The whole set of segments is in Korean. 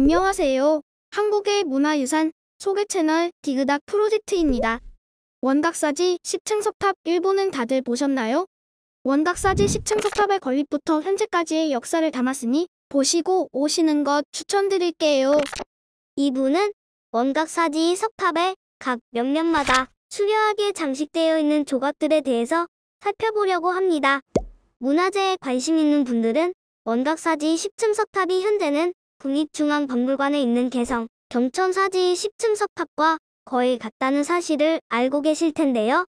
안녕하세요. 한국의 문화유산 소개 채널 디그닥 프로젝트입니다. 원각사지 10층 석탑 일본은 다들 보셨나요? 원각사지 10층 석탑의 건립부터 현재까지의 역사를 담았으니 보시고 오시는 것 추천드릴게요. 이분은 원각사지 석탑의 각 면면마다 수려하게 장식되어 있는 조각들에 대해서 살펴보려고 합니다. 문화재에 관심 있는 분들은 원각사지 10층 석탑이 현재는 국립중앙박물관에 있는 개성, 경천사지 의 10층 석탑과 거의 같다는 사실을 알고 계실 텐데요.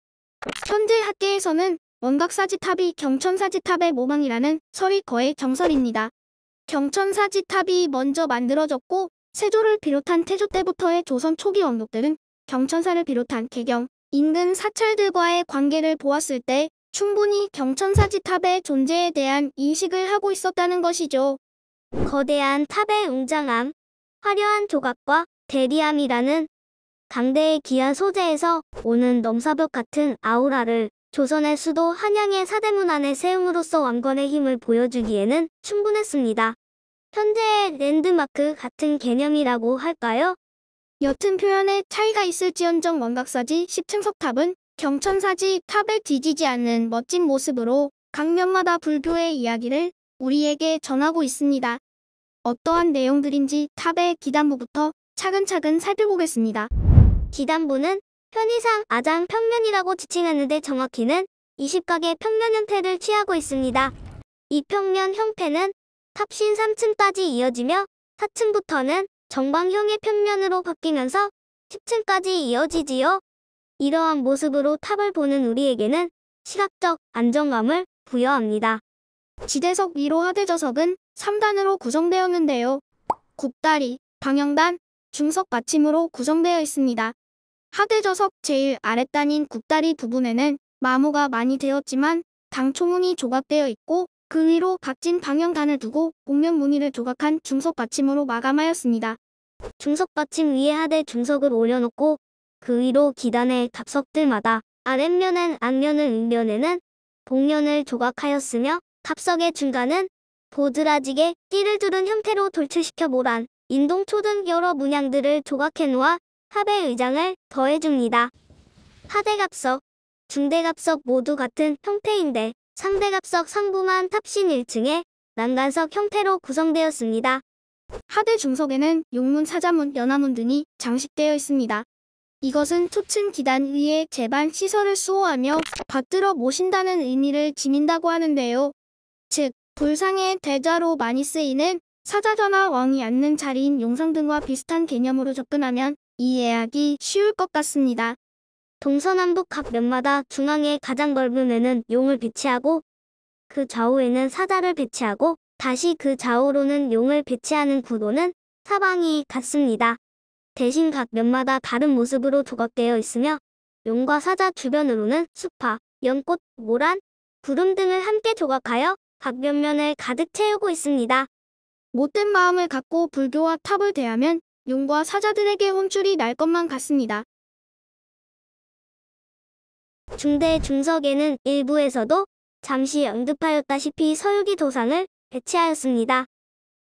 현재 학계에서는 원각사지탑이 경천사지탑의 모방이라는 설이 거의 정설입니다. 경천사지탑이 먼저 만들어졌고 세조를 비롯한 태조 때부터의 조선 초기 왕족들은 경천사를 비롯한 개경, 인근 사찰들과의 관계를 보았을 때 충분히 경천사지탑의 존재에 대한 인식을 하고 있었다는 것이죠. 거대한 탑의 웅장함, 화려한 조각과 대리함이라는 당대의 귀한 소재에서 오는 넘사벽 같은 아우라를 조선의 수도 한양의 사대문 안에 세움으로써 왕건의 힘을 보여주기에는 충분했습니다. 현재의 랜드마크 같은 개념이라고 할까요? 여튼 표현에 차이가 있을지언정 원각사지 10층석 탑은 경천사지 탑을 뒤지지 않는 멋진 모습으로 각면마다 불교의 이야기를 우리에게 전하고 있습니다. 어떠한 내용들인지 탑의 기단부부터 차근차근 살펴보겠습니다. 기단부는 편의상 아장 평면이라고 지칭하는데 정확히는 20각의 평면 형태를 취하고 있습니다. 이 평면 형태는 탑신 3층까지 이어지며 4층부터는 정방형의 평면으로 바뀌면서 10층까지 이어지지요. 이러한 모습으로 탑을 보는 우리에게는 시각적 안정감을 부여합니다. 지대석 2호 하대저석은 3단으로 구성되었는데요. 굽다리, 방향단, 중석 받침으로 구성되어 있습니다. 하대저석 제일 아랫단인 굽다리 부분에는 마모가 많이 되었지만 당초문이 조각되어 있고 그 위로 각진 방향단을 두고 복면 무늬를 조각한 중석 받침으로 마감하였습니다. 중석 받침 위에 하대 중석을 올려놓고 그 위로 기단의 갑석들마다 아랫면엔 앞면은 윗면에는 복면을 조각하였으며 갑석의 중간은 보드라지게 끼를 두른 형태로 돌출시켜 모란 인동초 등 여러 문양들을 조각해 놓아 합의 의장을 더해줍니다. 하대갑석, 중대갑석 모두 같은 형태인데 상대갑석 상부만 탑신 1층에 난간석 형태로 구성되었습니다. 하대 중석에는 용문, 사자문, 연화문 등이 장식되어 있습니다. 이것은 초층 기단 위에 재반 시설을 수호하며 받들어 모신다는 의미를 지닌다고 하는데요. 즉, 불상의 대자로 많이 쓰이는 사자전화 왕이 앉는 자리인 용상 등과 비슷한 개념으로 접근하면 이해하기 쉬울 것 같습니다. 동서남북 각 면마다 중앙의 가장 넓은 면는 용을 배치하고 그 좌우에는 사자를 배치하고 다시 그 좌우로는 용을 배치하는 구도는 사방이 같습니다. 대신 각 면마다 다른 모습으로 조각되어 있으며 용과 사자 주변으로는 수파, 연꽃, 모란, 구름 등을 함께 조각하여 각면면을 가득 채우고 있습니다. 못된 마음을 갖고 불교와 탑을 대하면 용과 사자들에게 혼쭐이 날 것만 같습니다. 중대 중석에는 일부에서도 잠시 언급하였다시피 서유기 도상을 배치하였습니다.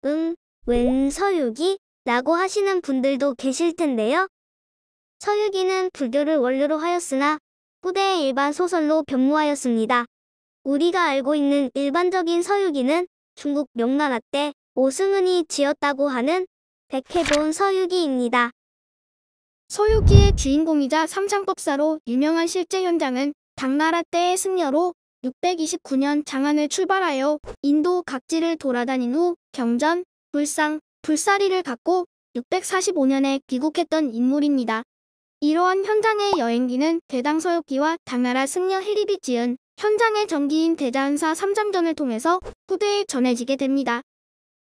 응, 웬 서유기? 라고 하시는 분들도 계실 텐데요. 서유기는 불교를 원료로 하였으나 후대의 일반 소설로 변모하였습니다. 우리가 알고 있는 일반적인 서유기는 중국 명나라 때 오승은이 지었다고 하는 백해본 서유기입니다. 서유기의 주인공이자 삼상법사로 유명한 실제 현장은 당나라 때의 승려로 629년 장안을 출발하여 인도 각지를 돌아다닌 후 경전, 불상, 불사리를 갖고 645년에 귀국했던 인물입니다. 이러한 현장의 여행기는 대당서유기와 당나라 승려 해립비 지은 현장의 전기인 대자연사 3장전을 통해서 후대에 전해지게 됩니다.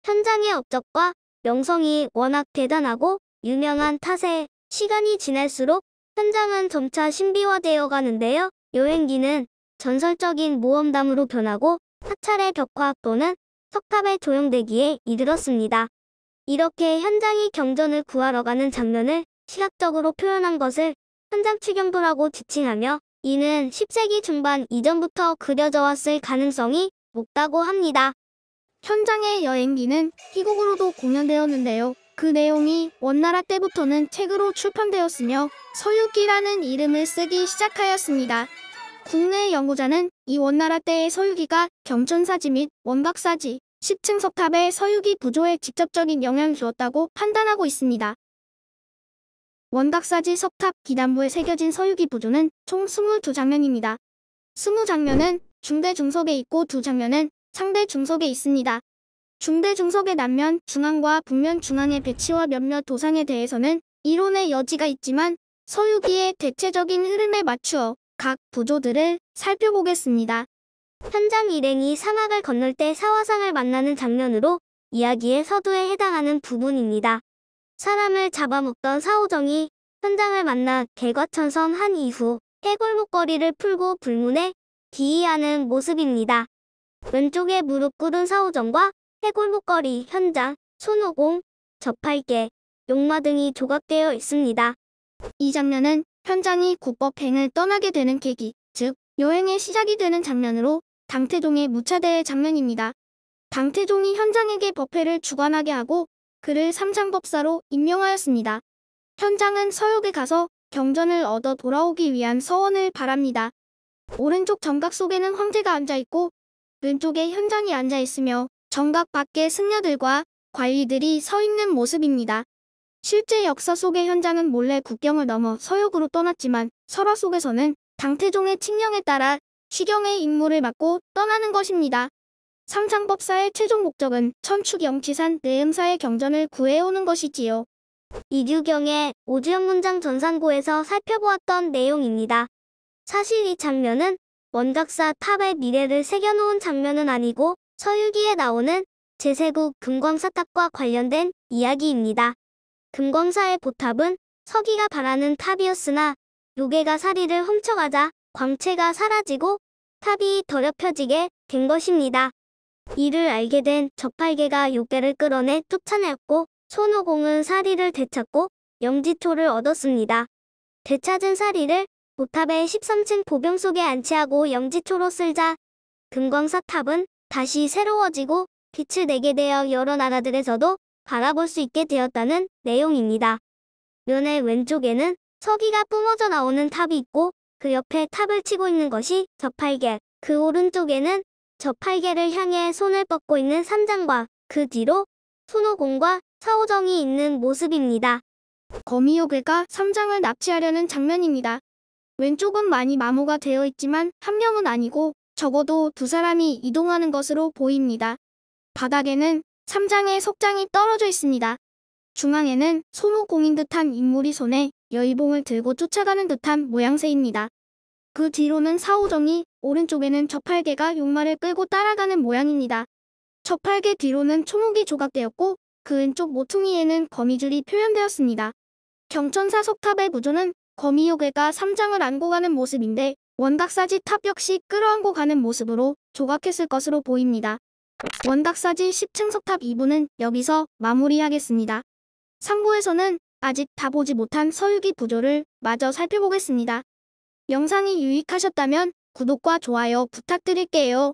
현장의 업적과 명성이 워낙 대단하고 유명한 탓에 시간이 지날수록 현장은 점차 신비화되어 가는데요. 여행기는 전설적인 모험담으로 변하고 사찰의 벽화 또는 석탑의 조형되기에 이르렀습니다. 이렇게 현장이 경전을 구하러 가는 장면을 시각적으로 표현한 것을 현장 추경도라고 지칭하며 이는 10세기 중반 이전부터 그려져 왔을 가능성이 높다고 합니다. 현장의 여행기는 희곡으로도 공연되었는데요. 그 내용이 원나라 때부터는 책으로 출판되었으며 서유기라는 이름을 쓰기 시작하였습니다. 국내 연구자는 이 원나라 때의 서유기가 경천사지 및 원각사지, 10층 석탑의 서유기 구조에 직접적인 영향을 주었다고 판단하고 있습니다. 원각사지 석탑 기단부에 새겨진 서유기 부조는 총 22장면입니다. 20장면은 중대 중석에 있고 2 장면은 상대 중석에 있습니다. 중대 중석의 남면 중앙과 북면 중앙의 배치와 몇몇 도상에 대해서는 이론의 여지가 있지만 서유기의 대체적인 흐름에 맞추어 각 부조들을 살펴보겠습니다. 현장 일행이 사막을 건널 때 사화상을 만나는 장면으로 이야기의 서두에 해당하는 부분입니다. 사람을 잡아먹던 사오정이 현장을 만나 개과천선 한 이후 해골목걸이를 풀고 불문에 기이하는 모습입니다. 왼쪽에 무릎 꿇은 사오정과 해골목걸이 현장, 손오공, 저팔계, 용마 등이 조각되어 있습니다. 이 장면은 현장이 국법행을 떠나게 되는 계기, 즉 여행의 시작이 되는 장면으로 당태종의 무차대의 장면입니다. 당태종이 현장에게 법회를 주관하게 하고 그를 삼창법사로 임명하였습니다. 현장은 서역에 가서 경전을 얻어 돌아오기 위한 서원을 바랍니다. 오른쪽 정각 속에는 황제가 앉아있고 왼쪽에 현장이 앉아있으며 정각 밖에 승려들과 관리들이 서 있는 모습입니다. 실제 역사 속의 현장은 몰래 국경을 넘어 서역으로 떠났지만 설화 속에서는 당태종의 칙령에 따라 시경의 임무를 맡고 떠나는 것입니다. 상창법사의 최종 목적은 천축영 지산 내음사의 경전을 구해오는 것이지요. 이규경의 오주영 문장 전산고에서 살펴보았던 내용입니다. 사실 이 장면은 원각사 탑의 미래를 새겨놓은 장면은 아니고 서유기에 나오는 제세국 금광사 탑과 관련된 이야기입니다. 금광사의 보탑은 서기가 바라는 탑이었으나 요괴가 사리를 훔쳐가자 광채가 사라지고 탑이 더럽혀지게 된 것입니다. 이를 알게 된 저팔계가 요괴를 끌어내 쫓아냈고 손오공은 사리를 되찾고 영지초를 얻었습니다. 되찾은 사리를 보탑의 13층 보병 속에 안치하고 영지초로 쓸자 금광사탑은 다시 새로워지고 빛을 내게 되어 여러 나라들에서도 바라볼 수 있게 되었다는 내용입니다. 면의 왼쪽에는 서기가 뿜어져 나오는 탑이 있고 그 옆에 탑을 치고 있는 것이 저팔계, 그 오른쪽에는 저 팔개를 향해 손을 뻗고 있는 삼장과 그 뒤로 손오공과 서호정이 있는 모습입니다. 거미요괴가 삼장을 납치하려는 장면입니다. 왼쪽은 많이 마모가 되어 있지만 한 명은 아니고 적어도 두 사람이 이동하는 것으로 보입니다. 바닥에는 삼장의 속장이 떨어져 있습니다. 중앙에는 소모공인 듯한 인물이 손에 여의봉을 들고 쫓아가는 듯한 모양새입니다. 그 뒤로는 사오정이 오른쪽에는 저팔계가 용마를 끌고 따라가는 모양입니다. 저팔계 뒤로는 초목이 조각되었고 그 왼쪽 모퉁이에는 거미줄이 표현되었습니다. 경천사 석탑의 부조는 거미요괴가 삼장을 안고 가는 모습인데 원각사지 탑 역시 끌어안고 가는 모습으로 조각했을 것으로 보입니다. 원각사지 10층 석탑 2부는 여기서 마무리하겠습니다. 3부에서는 아직 다 보지 못한 서유기 부조를 마저 살펴보겠습니다. 영상이 유익하셨다면 구독과 좋아요 부탁드릴게요.